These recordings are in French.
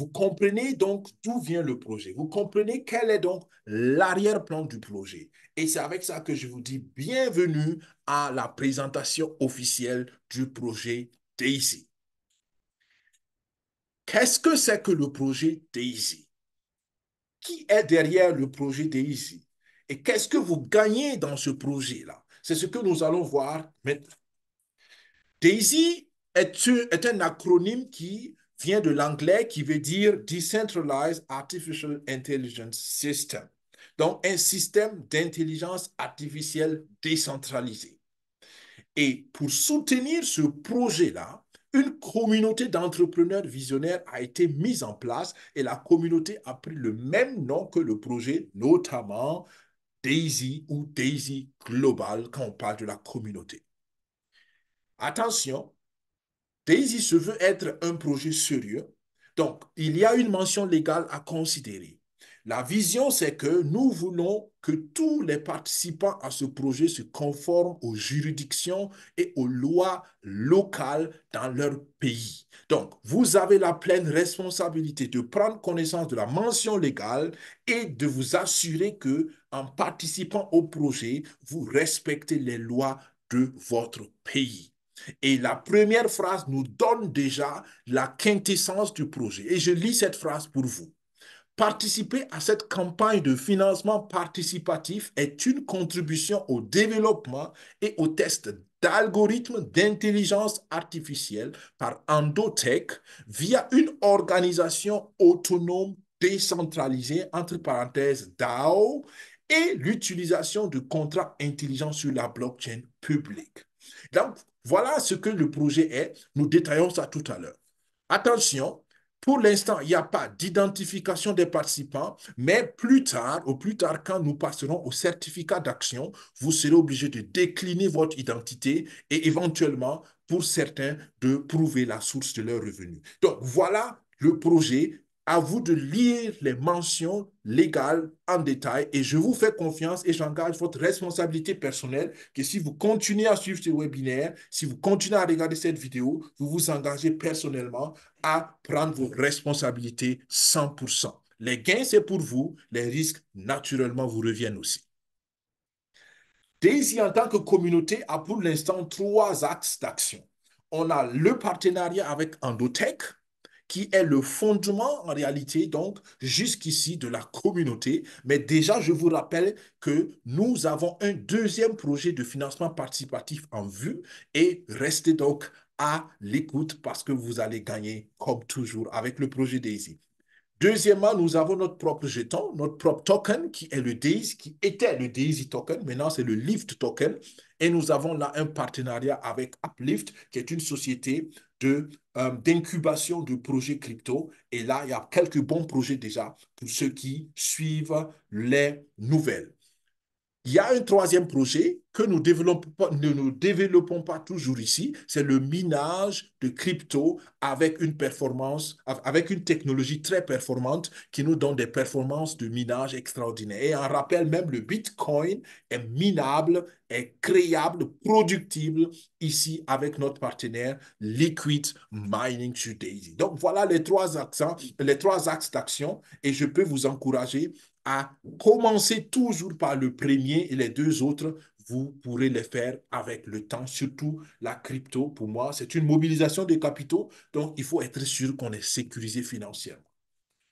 Vous comprenez donc d'où vient le projet. Vous comprenez quel est donc l'arrière-plan du projet. Et c'est avec ça que je vous dis bienvenue à la présentation officielle du projet DAISY. Qu'est-ce que c'est que le projet DAISY? Qui est derrière le projet DAISY? Et qu'est-ce que vous gagnez dans ce projet-là? C'est ce que nous allons voir maintenant. DAISY est un acronyme qui vient de l'anglais qui veut dire Decentralized Artificial Intelligence System. Donc, un système d'intelligence artificielle décentralisée. Et pour soutenir ce projet-là, une communauté d'entrepreneurs visionnaires a été mise en place et la communauté a pris le même nom que le projet, notamment Daisy ou Daisy Global quand on parle de la communauté. Attention, mais il se veut être un projet sérieux. Donc, il y a une mention légale à considérer. La vision, c'est que nous voulons que tous les participants à ce projet se conforment aux juridictions et aux lois locales dans leur pays. Donc, vous avez la pleine responsabilité de prendre connaissance de la mention légale et de vous assurer que, en participant au projet, vous respectez les lois de votre pays. Et la première phrase nous donne déjà la quintessence du projet. Et je lis cette phrase pour vous. Participer à cette campagne de financement participatif est une contribution au développement et au test d'algorithmes d'intelligence artificielle par Endotech via une organisation autonome décentralisée, entre parenthèses DAO, et l'utilisation de contrats intelligents sur la blockchain publique. Donc, voilà ce que le projet est. Nous détaillons ça tout à l'heure. Attention, pour l'instant, il n'y a pas d'identification des participants, mais plus tard, au plus tard, quand nous passerons au certificat d'action, vous serez obligé de décliner votre identité et éventuellement, pour certains, de prouver la source de leurs revenus. Donc, voilà le projet à vous de lire les mentions légales en détail et je vous fais confiance et j'engage votre responsabilité personnelle que si vous continuez à suivre ce webinaire, si vous continuez à regarder cette vidéo, vous vous engagez personnellement à prendre vos responsabilités 100%. Les gains, c'est pour vous, les risques, naturellement, vous reviennent aussi. Daisy, en tant que communauté, a pour l'instant trois axes d'action. On a le partenariat avec Endotech, qui est le fondement en réalité, donc, jusqu'ici de la communauté. Mais déjà, je vous rappelle que nous avons un deuxième projet de financement participatif en vue et restez donc à l'écoute parce que vous allez gagner comme toujours avec le projet DAISY. Deuxièmement, nous avons notre propre jeton, notre propre token qui est le DAISY, qui était le DAISY token, maintenant c'est le Lift token. Et nous avons là un partenariat avec Uplift, qui est une société euh, d'incubation de, de projets crypto. Et là, il y a quelques bons projets déjà pour ceux qui suivent les nouvelles. Il y a un troisième projet que nous ne développons, pas, nous, développons pas toujours ici, c'est le minage de crypto avec une performance, avec une technologie très performante qui nous donne des performances de minage extraordinaires. Et en rappel, même le Bitcoin est minable, est créable, productible ici avec notre partenaire Liquid Mining Today. Donc voilà les trois accents, les trois axes d'action et je peux vous encourager à commencer toujours par le premier et les deux autres vous pourrez les faire avec le temps, surtout la crypto. Pour moi, c'est une mobilisation des capitaux, donc il faut être sûr qu'on est sécurisé financièrement.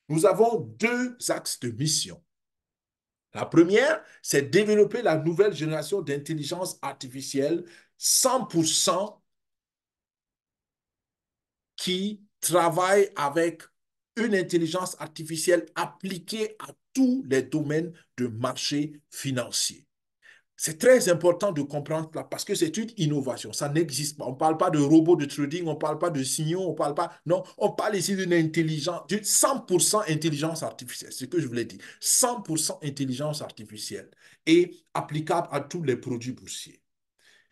Nous avons deux axes de mission. La première, c'est développer la nouvelle génération d'intelligence artificielle 100% qui travaille avec une intelligence artificielle appliquée à tous les domaines de marché financier. C'est très important de comprendre là parce que c'est une innovation. Ça n'existe pas. On ne parle pas de robots de trading, on ne parle pas de signaux, on ne parle pas. Non, on parle ici d'une intelligence, d'une 100% intelligence artificielle. C'est ce que je voulais dire. 100% intelligence artificielle et applicable à tous les produits boursiers.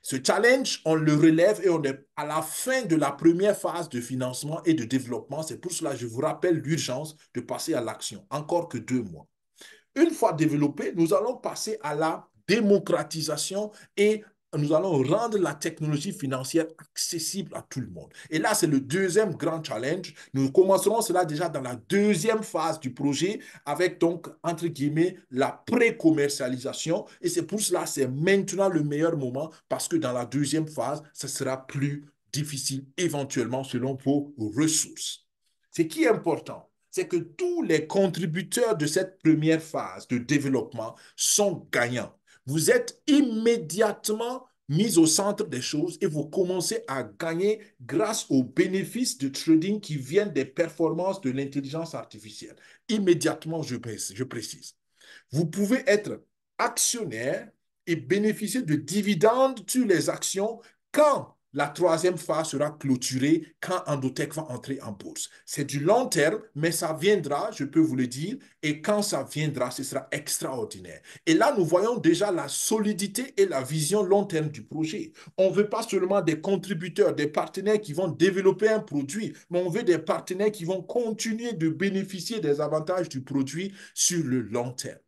Ce challenge, on le relève et on est à la fin de la première phase de financement et de développement. C'est pour cela que je vous rappelle l'urgence de passer à l'action. Encore que deux mois. Une fois développé, nous allons passer à la démocratisation et nous allons rendre la technologie financière accessible à tout le monde. Et là, c'est le deuxième grand challenge. Nous commencerons cela déjà dans la deuxième phase du projet avec donc, entre guillemets, la pré-commercialisation. Et c'est pour cela, c'est maintenant le meilleur moment parce que dans la deuxième phase, ce sera plus difficile éventuellement selon vos ressources. Ce qui est important, c'est que tous les contributeurs de cette première phase de développement sont gagnants vous êtes immédiatement mis au centre des choses et vous commencez à gagner grâce aux bénéfices de trading qui viennent des performances de l'intelligence artificielle. Immédiatement, je précise. Vous pouvez être actionnaire et bénéficier de dividendes sur les actions quand la troisième phase sera clôturée quand Endotech va entrer en bourse. C'est du long terme, mais ça viendra, je peux vous le dire, et quand ça viendra, ce sera extraordinaire. Et là, nous voyons déjà la solidité et la vision long terme du projet. On ne veut pas seulement des contributeurs, des partenaires qui vont développer un produit, mais on veut des partenaires qui vont continuer de bénéficier des avantages du produit sur le long terme.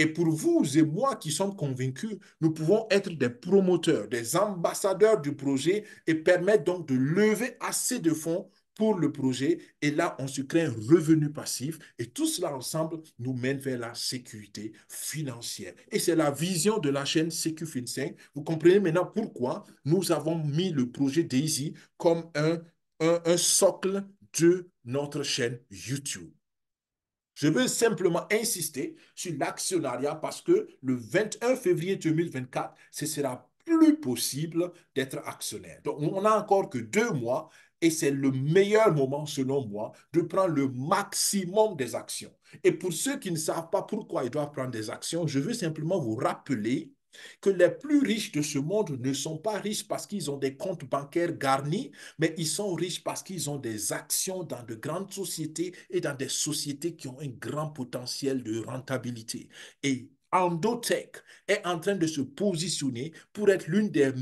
Et pour vous et moi qui sommes convaincus, nous pouvons être des promoteurs, des ambassadeurs du projet et permettre donc de lever assez de fonds pour le projet. Et là, on se crée un revenu passif. Et tout cela ensemble nous mène vers la sécurité financière. Et c'est la vision de la chaîne secufin 5 Vous comprenez maintenant pourquoi nous avons mis le projet Daisy comme un socle de notre chaîne YouTube. Je veux simplement insister sur l'actionnariat parce que le 21 février 2024, ce sera plus possible d'être actionnaire. Donc, on n'a encore que deux mois et c'est le meilleur moment, selon moi, de prendre le maximum des actions. Et pour ceux qui ne savent pas pourquoi ils doivent prendre des actions, je veux simplement vous rappeler que les plus riches de ce monde ne sont pas riches parce qu'ils ont des comptes bancaires garnis, mais ils sont riches parce qu'ils ont des actions dans de grandes sociétés et dans des sociétés qui ont un grand potentiel de rentabilité. Et Endotech est en train de se positionner pour être l'une des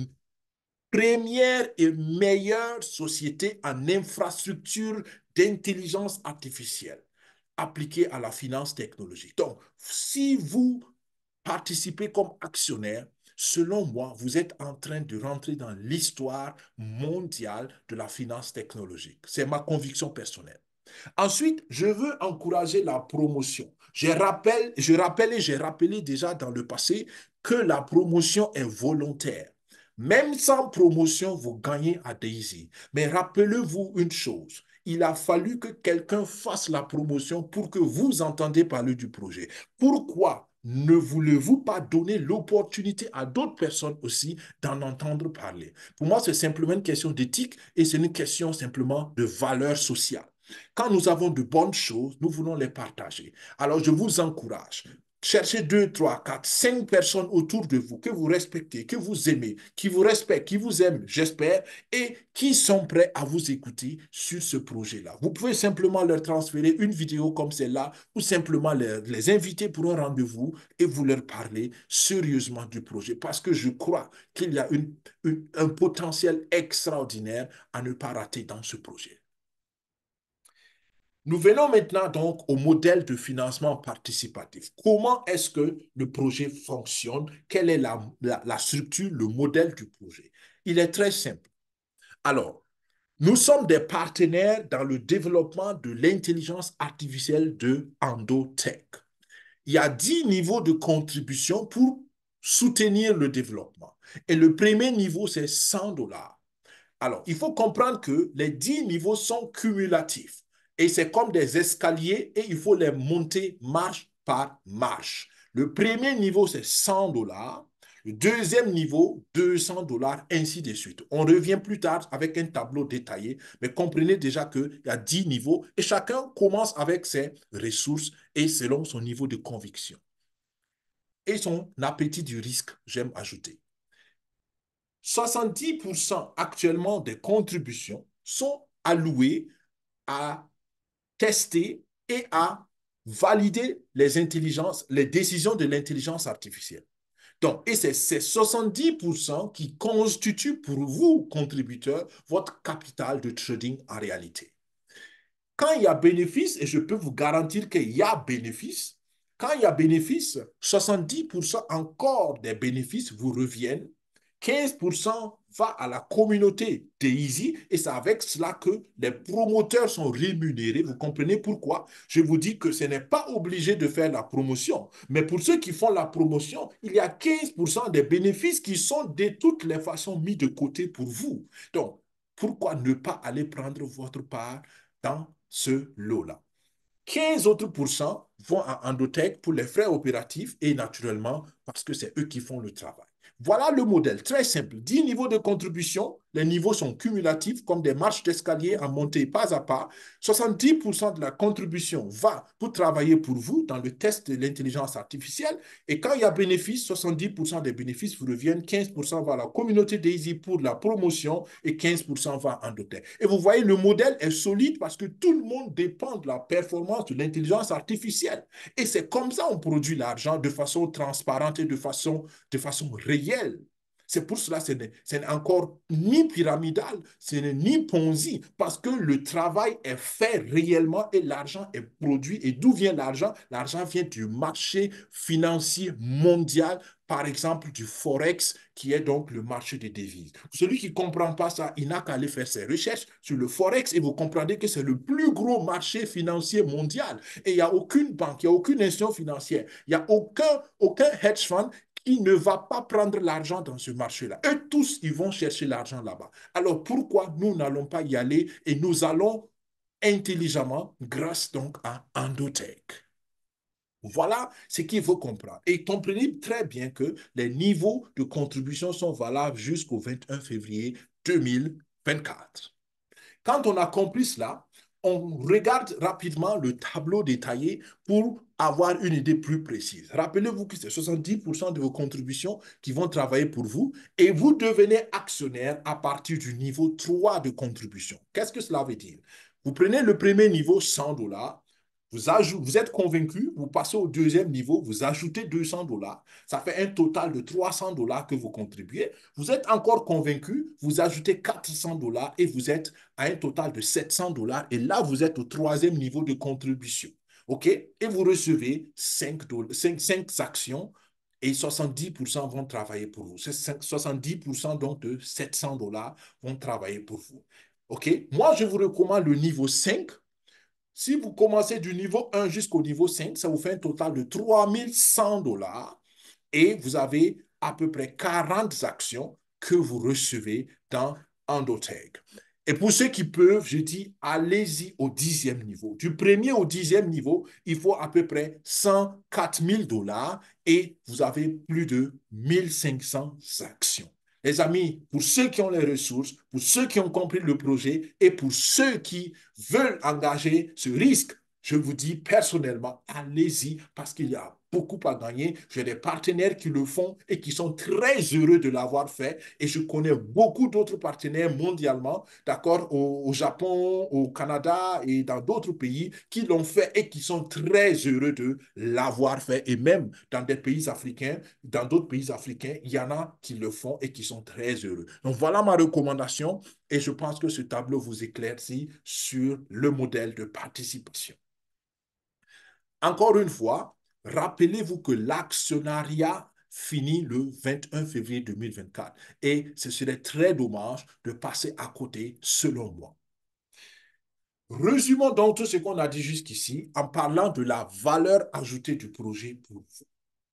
premières et meilleures sociétés en infrastructure d'intelligence artificielle appliquée à la finance technologique. Donc, si vous participer comme actionnaire, selon moi, vous êtes en train de rentrer dans l'histoire mondiale de la finance technologique. C'est ma conviction personnelle. Ensuite, je veux encourager la promotion. Je rappelle, je et j'ai rappelé déjà dans le passé que la promotion est volontaire. Même sans promotion, vous gagnez à Daisy. Mais rappelez-vous une chose, il a fallu que quelqu'un fasse la promotion pour que vous entendiez parler du projet. Pourquoi ne voulez-vous pas donner l'opportunité à d'autres personnes aussi d'en entendre parler Pour moi, c'est simplement une question d'éthique et c'est une question simplement de valeur sociale. Quand nous avons de bonnes choses, nous voulons les partager. Alors, je vous encourage, Cherchez deux, trois, quatre, cinq personnes autour de vous que vous respectez, que vous aimez, qui vous respectent, qui vous aiment, j'espère, et qui sont prêts à vous écouter sur ce projet-là. Vous pouvez simplement leur transférer une vidéo comme celle-là ou simplement les, inviter pour un rendez-vous et vous leur parler sérieusement du projet parce que je crois qu'il y a un potentiel extraordinaire à ne pas rater dans ce projet. Nous venons maintenant donc au modèle de financement participatif. Comment est-ce que le projet fonctionne Quelle est la, structure, le modèle du projet Il est très simple. Alors, nous sommes des partenaires dans le développement de l'intelligence artificielle de AndoTech. Il y a dix niveaux de contribution pour soutenir le développement. Et le premier niveau, c'est 100 dollars. Alors, il faut comprendre que les dix niveaux sont cumulatifs. Et c'est comme des escaliers et il faut les monter marche par marche. Le premier niveau, c'est 100 dollars. Le deuxième niveau, 200 dollars, ainsi de suite. On revient plus tard avec un tableau détaillé, mais comprenez déjà qu'il y a 10 niveaux et chacun commence avec ses ressources et selon son niveau de conviction. Et son appétit du risque, j'aime ajouter. 70% actuellement des contributions sont allouées à tester et à valider les intelligences, les décisions de l'intelligence artificielle. Donc, et c'est ces 70% qui constituent pour vous, contributeurs, votre capital de trading en réalité. Quand il y a bénéfice, et je peux vous garantir qu'il y a bénéfice, quand il y a bénéfice, 70% encore des bénéfices vous reviennent, 15% va à la communauté easy, et c'est avec cela que les promoteurs sont rémunérés. Vous comprenez pourquoi Je vous dis que ce n'est pas obligé de faire la promotion, mais pour ceux qui font la promotion, il y a 15% des bénéfices qui sont de toutes les façons mis de côté pour vous. Donc, pourquoi ne pas aller prendre votre part dans ce lot-là 15 autres vont à Endotech pour les frais opératifs et naturellement parce que c'est eux qui font le travail. Voilà le modèle, très simple. 10 niveaux de contribution, les niveaux sont cumulatifs comme des marches d'escalier à monter pas à pas. 70% de la contribution va pour travailler pour vous dans le test de l'intelligence artificielle. Et quand il y a bénéfice, 70% des bénéfices vous reviennent, 15% va à la communauté d'Easy pour la promotion et 15% va en doter. Et vous voyez, le modèle est solide parce que tout le monde dépend de la performance de l'intelligence artificielle. Et c'est comme ça qu'on produit l'argent de façon transparente et de façon, de façon réelle. C'est pour cela que ce n'est encore ni pyramidal, ce n'est ni ponzi, parce que le travail est fait réellement et l'argent est produit. Et d'où vient l'argent L'argent vient du marché financier mondial, par exemple du forex, qui est donc le marché des devises. Celui qui ne comprend pas ça, il n'a qu'à aller faire ses recherches sur le forex et vous comprendrez que c'est le plus gros marché financier mondial. Et il n'y a aucune banque, il n'y a aucune institution financière, il n'y a aucun, aucun hedge fund il ne va pas prendre l'argent dans ce marché-là. Eux tous, ils vont chercher l'argent là-bas. Alors pourquoi nous n'allons pas y aller et nous allons intelligemment grâce donc à Endotech voilà ce qu'il faut comprendre. Et comprenez très bien que les niveaux de contribution sont valables jusqu'au 21 février 2024. Quand on a compris cela, on regarde rapidement le tableau détaillé pour avoir une idée plus précise. Rappelez-vous que c'est 70% de vos contributions qui vont travailler pour vous et vous devenez actionnaire à partir du niveau 3 de contribution. Qu'est-ce que cela veut dire Vous prenez le premier niveau 100 dollars vous, êtes convaincu, vous passez au deuxième niveau, vous ajoutez 200 dollars. Ça fait un total de 300 dollars que vous contribuez. Vous êtes encore convaincu, vous ajoutez 400 dollars et vous êtes à un total de 700 dollars. Et là, vous êtes au troisième niveau de contribution. OK? Et vous recevez 5, 5, actions et 70% vont travailler pour vous. 70% donc de 700 dollars vont travailler pour vous. OK? Moi, je vous recommande le niveau 5 si vous commencez du niveau 1 jusqu'au niveau 5, ça vous fait un total de 3100 dollars et vous avez à peu près 40 actions que vous recevez dans Endotech. Et pour ceux qui peuvent, je dis, allez-y au dixième niveau. Du premier au dixième niveau, il faut à peu près 104 000 dollars et vous avez plus de 1500 actions. Mes amis, pour ceux qui ont les ressources, pour ceux qui ont compris le projet et pour ceux qui veulent engager ce risque, je vous dis personnellement, allez-y parce qu'il y a beaucoup à gagner. J'ai des partenaires qui le font et qui sont très heureux de l'avoir fait. Et je connais beaucoup d'autres partenaires mondialement, d'accord, au, Japon, au Canada et dans d'autres pays qui l'ont fait et qui sont très heureux de l'avoir fait. Et même dans des pays africains, dans d'autres pays africains, il y en a qui le font et qui sont très heureux. Donc voilà ma recommandation et je pense que ce tableau vous éclaircit sur le modèle de participation. Encore une fois, Rappelez-vous que l'actionnariat finit le 21 février 2024 et ce serait très dommage de passer à côté, selon moi. Résumons donc tout ce qu'on a dit jusqu'ici en parlant de la valeur ajoutée du projet pour vous.